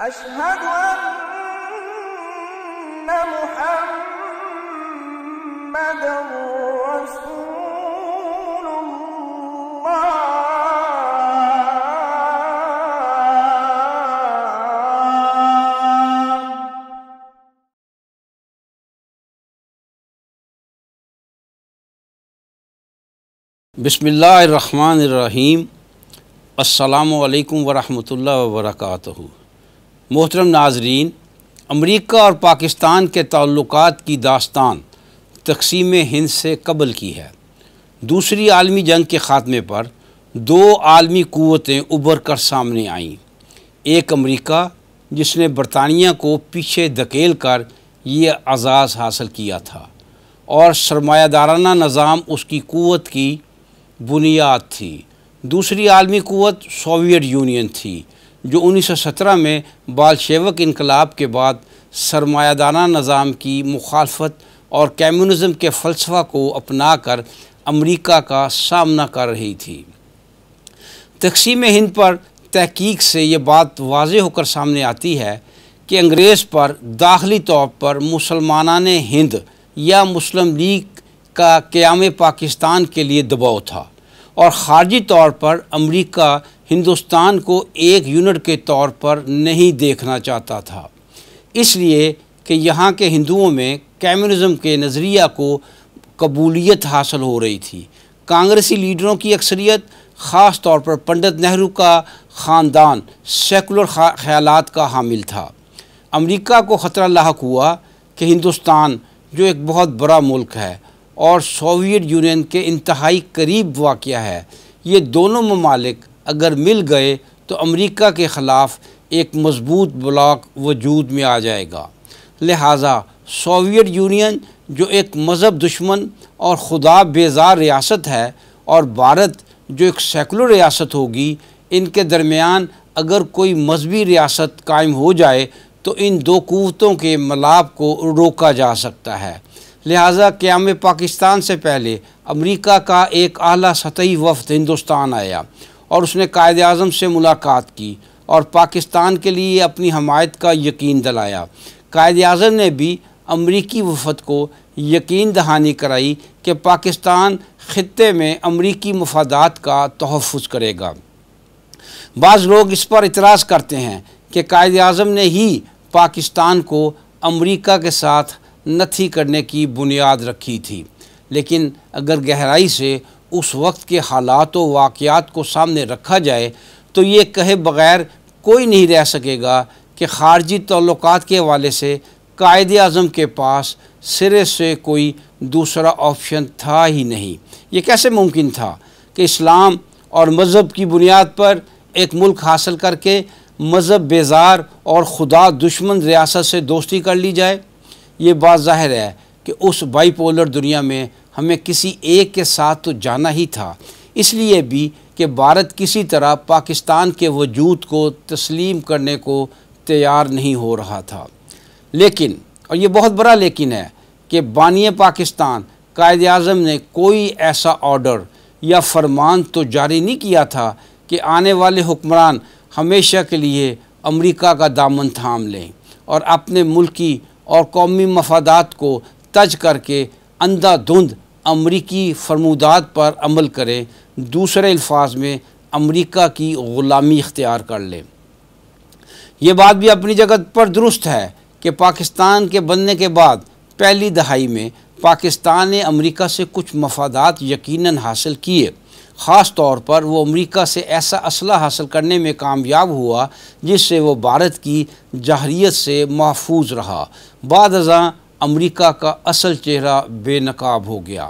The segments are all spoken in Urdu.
أشهد أن محمدا رسول الله بسم الله الرحمن الرحيم السلام عليكم ورحمة الله وبركاته محترم ناظرین امریکہ اور پاکستان کے تعلقات کی داستان تقسیم ہند سے قبل کی ہے دوسری عالمی جنگ کے خاتمے پر دو عالمی قوتیں ابھر کر سامنے آئیں ایک امریکہ جس نے برطانیہ کو پیچھے دھکیل کر یہ اعزاز حاصل کیا تھا اور سرمایہ دارانہ نظام اس کی قوت کی بنیاد تھی دوسری عالمی قوت سوویٹ یونین تھی جو انیس سو سترہ میں بالشیوک انقلاب کے بعد سرمایہ دانہ نظام کی مخالفت اور کیمونزم کے فلسفہ کو اپنا کر امریکہ کا سامنا کر رہی تھی تقسیم ہند پر تحقیق سے یہ بات واضح ہو کر سامنے آتی ہے کہ انگریز پر داخلی طور پر مسلمانان ہند یا مسلم لیگ کا قیام پاکستان کے لیے دباؤ تھا اور خارجی طور پر امریکہ ہندوستان کو ایک یونٹ کے طور پر نہیں دیکھنا چاہتا تھا اس لیے کہ یہاں کے ہندوؤں میں کیمنزم کے نظریہ کو قبولیت حاصل ہو رہی تھی کانگریسی لیڈروں کی اکثریت خاص طور پر پنڈت نہرو کا خاندان سیکولر خیالات کا حامل تھا امریکہ کو خطرہ لاحق ہوا کہ ہندوستان جو ایک بہت بڑا ملک ہے اور سوویٹ یونین کے انتہائی قریب واقعہ ہے یہ دونوں ممالک اگر مل گئے تو امریکہ کے خلاف ایک مضبوط بلاک وجود میں آ جائے گا لہٰذا سوویٹ یونین جو ایک مذہب دشمن اور خدا بیزار ریاست ہے اور بھارت جو ایک سیکولر ریاست ہوگی ان کے درمیان اگر کوئی مذہبی ریاست قائم ہو جائے تو ان دو قوتوں کے ملاب کو روکا جا سکتا ہے لہٰذا قیام پاکستان سے پہلے امریکہ کا ایک اعلیٰ سطحی وفد ہندوستان آیا اور اس نے قائد اعظم سے ملاقات کی اور پاکستان کے لیے اپنی حمایت کا یقین دلایا قائد اعظم نے بھی امریکی وفد کو یقین دہانی کرائی کہ پاکستان خطے میں امریکی مفادات کا تحفظ کرے گا بعض لوگ اس پر اعتراض کرتے ہیں کہ قائد اعظم نے ہی پاکستان کو امریکہ کے ساتھ نتھی کرنے کی بنیاد رکھی تھی لیکن اگر گہرائی سے اس وقت کے حالات و واقعات کو سامنے رکھا جائے تو یہ کہے بغیر کوئی نہیں رہ سکے گا کہ خارجی تعلقات کے حوالے سے قائد اعظم کے پاس سرے سے کوئی دوسرا آپشن تھا ہی نہیں یہ کیسے ممکن تھا کہ اسلام اور مذہب کی بنیاد پر ایک ملک حاصل کر کے مذہب بیزار اور خدا دشمن ریاست سے دوستی کر لی جائے یہ بات ظاہر ہے کہ اس بائی پولر دنیا میں ہمیں کسی ایک کے ساتھ تو جانا ہی تھا اس لیے بھی کہ بھارت کسی طرح پاکستان کے وجود کو تسلیم کرنے کو تیار نہیں ہو رہا تھا لیکن اور یہ بہت بڑا لیکن ہے کہ بانی پاکستان قائد اعظم نے کوئی ایسا آرڈر یا فرمان تو جاری نہیں کیا تھا کہ آنے والے حکمران ہمیشہ کے لیے امریکہ کا دامن تھام لیں اور اپنے ملکی اور قومی مفادات کو تج کر کے اندھا دھند امریکی فرمودات پر عمل کریں دوسرے الفاظ میں امریکہ کی غلامی اختیار کر لیں یہ بات بھی اپنی جگت پر درست ہے کہ پاکستان کے بننے کے بعد پہلی دہائی میں پاکستان نے امریکہ سے کچھ مفادات یقیناً حاصل کیے خاص طور پر وہ امریکہ سے ایسا اسلحہ حاصل کرنے میں کامیاب ہوا جس سے وہ بھارت کی جہریت سے محفوظ رہا بعد ازاں امریکہ کا اصل چہرہ بے نقاب ہو گیا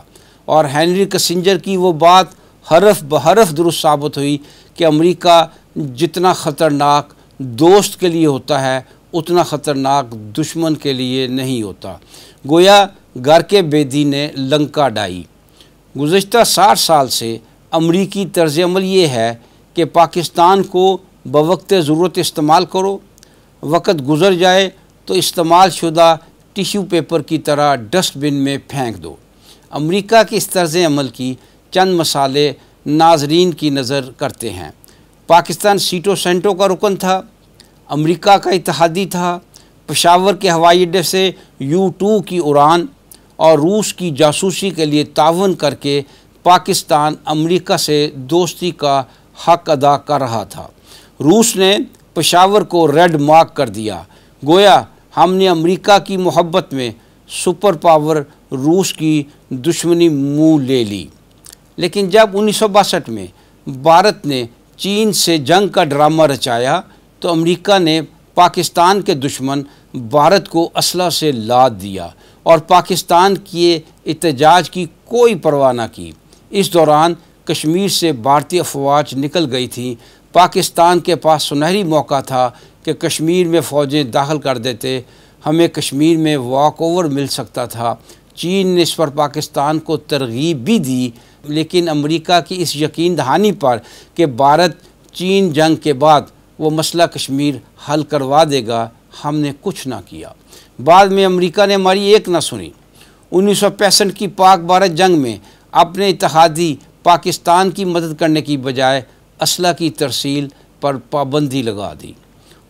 اور ہینری کسنجر کی وہ بات حرف بحرف درست ثابت ہوئی کہ امریکہ جتنا خطرناک دوست کے لیے ہوتا ہے اتنا خطرناک دشمن کے لیے نہیں ہوتا گویا گھر کے بیدی نے لنکا ڈائی گزشتہ ساٹھ سال سے امریکی طرز عمل یہ ہے کہ پاکستان کو بوقت ضرورت استعمال کرو وقت گزر جائے تو استعمال شدہ ٹیشو پیپر کی طرح ڈسٹ بن میں پھینک دو امریکہ کی اس طرز عمل کی چند مسالے ناظرین کی نظر کرتے ہیں پاکستان سیٹو سینٹو کا رکن تھا امریکہ کا اتحادی تھا پشاور کے ہوائی اڈے سے یو ٹو کی اڑان اور روس کی جاسوسی کے لیے تعاون کر کے پاکستان امریکہ سے دوستی کا حق ادا کر رہا تھا روس نے پشاور کو ریڈ مارک کر دیا گویا ہم نے امریکہ کی محبت میں سپر پاور روس کی دشمنی منہ لے لی لیکن جب انیس سو باسٹھ میں بھارت نے چین سے جنگ کا ڈرامہ رچایا تو امریکہ نے پاکستان کے دشمن بھارت کو اسلحہ سے لاد دیا اور پاکستان کی احتجاج کی کوئی پرواہ نہ کی اس دوران کشمیر سے بھارتی افواج نکل گئی تھیں پاکستان کے پاس سنہری موقع تھا کہ کشمیر میں فوجیں داخل کر دیتے ہمیں کشمیر میں واک اوور مل سکتا تھا چین نے اس پر پاکستان کو ترغیب بھی دی لیکن امریکہ کی اس یقین دہانی پر کہ بھارت چین جنگ کے بعد وہ مسئلہ کشمیر حل کروا دے گا ہم نے کچھ نہ کیا بعد میں امریکہ نے ہماری ایک نہ سنی انیس سو پینسٹھ کی پاک بھارت جنگ میں اپنے اتحادی پاکستان کی مدد کرنے کی بجائے اسلحہ کی ترسیل پر پابندی لگا دی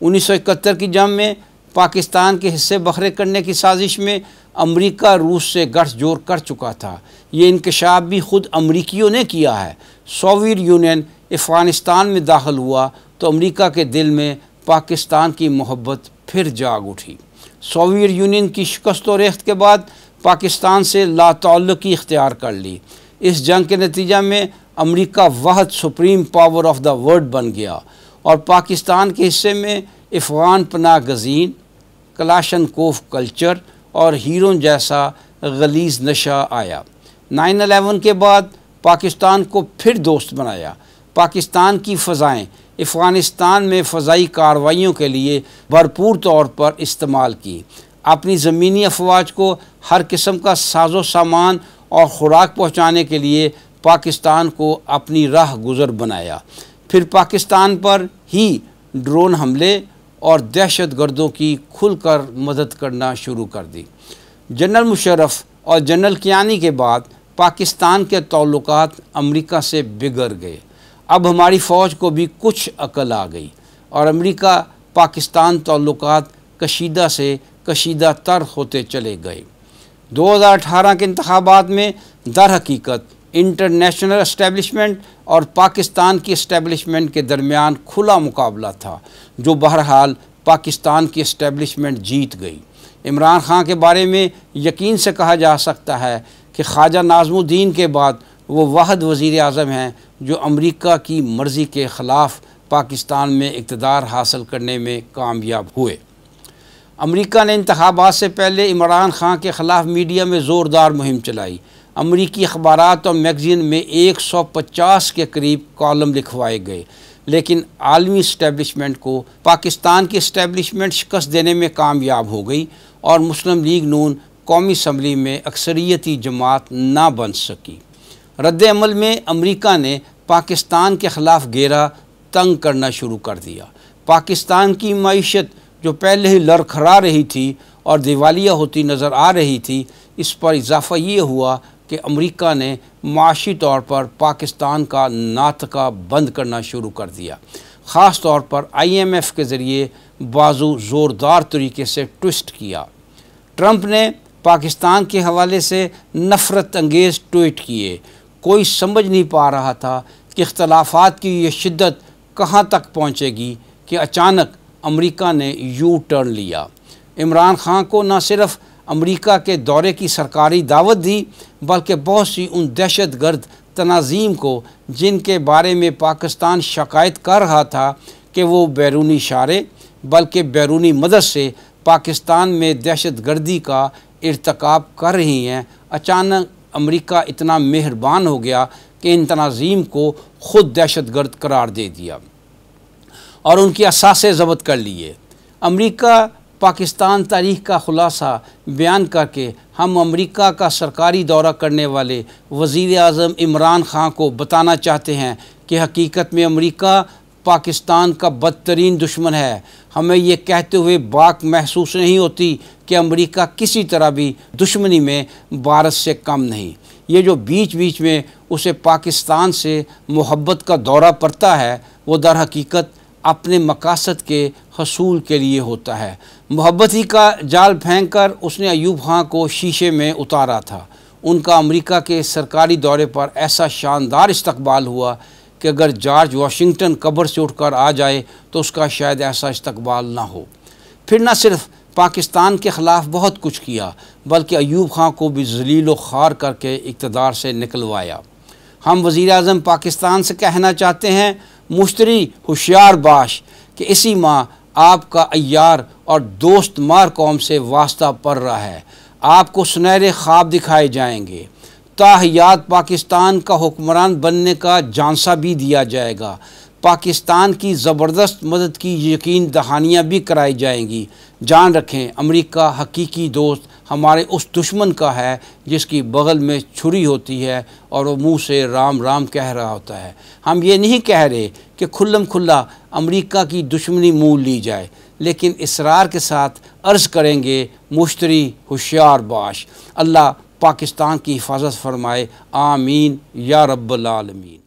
انیس سو اکہتر کی جنگ میں پاکستان کے حصے بکھرے کرنے کی سازش میں امریکہ روس سے گٹھ جوڑ کر چکا تھا یہ انکشاف بھی خود امریکیوں نے کیا ہے سوویت یونین افغانستان میں داخل ہوا تو امریکہ کے دل میں پاکستان کی محبت پھر جاگ اٹھی سوویر یونین کی شکست و ریخت کے بعد پاکستان سے لا تعلقی اختیار کر لی اس جنگ کے نتیجہ میں امریکہ وحد supreme power of the world بن گیا اور پاکستان کے حصے میں افغان پناہ گزین کلاشن کوف کلچر اور ہیرون جیسا غلیز نشہ آیا نائن الیون کے بعد پاکستان کو پھر دوست بنایا پاکستان کی فضائیں افغانستان میں فضائی کارروائیوں کے لیے بھرپور طور پر استعمال کی اپنی زمینی افواج کو ہر قسم کا ساز و سامان اور خوراک پہنچانے کے لیے پاکستان کو اپنی راہ گزر بنایا پھر پاکستان پر ہی ڈرون حملے اور دہشت گردوں کی کھل کر مدد کرنا شروع کر دی جنرل مشرف اور جنرل کیانی کے بعد پاکستان کے تعلقات امریکہ سے بگڑ گئے اب ہماری فوج کو بھی کچھ عقل آ گئی اور امریکہ پاکستان تعلقات کشیدہ سے کشیدہ تر ہوتے چلے گئے دو ہزار اٹھارہ کے انتخابات میں در حقیقت انٹرنیشنل اسٹیبلشمنٹ اور پاکستان کی اسٹیبلشمنٹ کے درمیان کھلا مقابلہ تھا جو بہرحال پاکستان کی اسٹیبلشمنٹ جیت گئی عمران خان کے بارے میں یقین سے کہا جا سکتا ہے کہ خواجہ نازم الدین کے بعد وہ واحد وزیر اعظم ہیں جو امریکہ کی مرضی کے خلاف پاکستان میں اقتدار حاصل کرنے میں کامیاب ہوئے امریکہ نے انتخابات سے پہلے عمران خان کے خلاف میڈیا میں زوردار مہم چلائی امریکی اخبارات اور میگزین میں ایک سو پچاس کے قریب کالم لکھوائے گئے لیکن عالمی اسٹیبلشمنٹ کو پاکستان کی اسٹیبلشمنٹ شکست دینے میں کامیاب ہو گئی اور مسلم لیگ نون قومی اسمبلی میں اکثریتی جماعت نہ بن سکی رد عمل میں امریکہ نے پاکستان کے خلاف گھیرا تنگ کرنا شروع کر دیا پاکستان کی معیشت جو پہلے ہی لڑکھڑا رہی تھی اور دیوالیہ ہوتی نظر آ رہی تھی اس پر اضافہ یہ ہوا کہ امریکہ نے معاشی طور پر پاکستان کا ناطقہ بند کرنا شروع کر دیا خاص طور پر آئی ایم ایف کے ذریعے بازو زوردار طریقے سے ٹوسٹ کیا ٹرمپ نے پاکستان کے حوالے سے نفرت انگیز ٹویٹ کیے کوئی سمجھ نہیں پا رہا تھا کہ اختلافات کی یہ شدت کہاں تک پہنچے گی کہ اچانک امریکہ نے یو ٹرن لیا عمران خان کو نہ صرف امریکہ کے دورے کی سرکاری دعوت دی بلکہ بہت سی ان دہشت گرد کو جن کے بارے میں پاکستان شکایت کر رہا تھا کہ وہ بیرونی شارے بلکہ بیرونی مدد سے پاکستان میں دہشت گردی کا ارتکاب کر رہی ہیں اچانک امریکہ اتنا مہربان ہو گیا کہ ان تنظیم کو خود دہشت گرد قرار دے دیا اور ان کی اثاثے ضبط کر لیے امریکہ پاکستان تاریخ کا خلاصہ بیان کر کے ہم امریکہ کا سرکاری دورہ کرنے والے وزیر اعظم عمران خان کو بتانا چاہتے ہیں کہ حقیقت میں امریکہ پاکستان کا بدترین دشمن ہے ہمیں یہ کہتے ہوئے باق محسوس نہیں ہوتی کہ امریکہ کسی طرح بھی دشمنی میں بھارت سے کم نہیں یہ جو بیچ بیچ میں اسے پاکستان سے محبت کا دورہ پڑتا ہے وہ در حقیقت اپنے مقاصد کے حصول کے لیے ہوتا ہے محبت ہی کا جال پھینک کر اس نے ایوب خان کو شیشے میں اتارا تھا ان کا امریکہ کے سرکاری دورے پر ایسا شاندار استقبال ہوا کہ اگر جارج واشنگٹن قبر سے اٹھ کر آ جائے تو اس کا شاید ایسا استقبال نہ ہو پھر نہ صرف پاکستان کے خلاف بہت کچھ کیا بلکہ ایوب خان کو بھی ذلیل و خوار کر کے اقتدار سے نکلوایا ہم وزیر اعظم پاکستان سے کہنا چاہتے ہیں مشتری ہوشیار باش کہ اسی ماہ آپ کا ایار اور دوست مار قوم سے واسطہ پڑ رہا ہے آپ کو سنہرے خواب دکھائے جائیں گے تاہیات پاکستان کا حکمران بننے کا جانسہ بھی دیا جائے گا پاکستان کی زبردست مدد کی یقین دہانیاں بھی کرائی جائیں گی جان رکھیں امریکہ حقیقی دوست ہمارے اس دشمن کا ہے جس کی بغل میں چھری ہوتی ہے اور وہ منہ سے رام رام کہہ رہا ہوتا ہے ہم یہ نہیں کہہ رہے کہ کھلم کھلا امریکہ کی دشمنی مول لی جائے لیکن اسرار کے ساتھ عرض کریں گے مشتری ہوشیار باش اللہ پاکستان کی حفاظت فرمائے آمین یا رب العالمین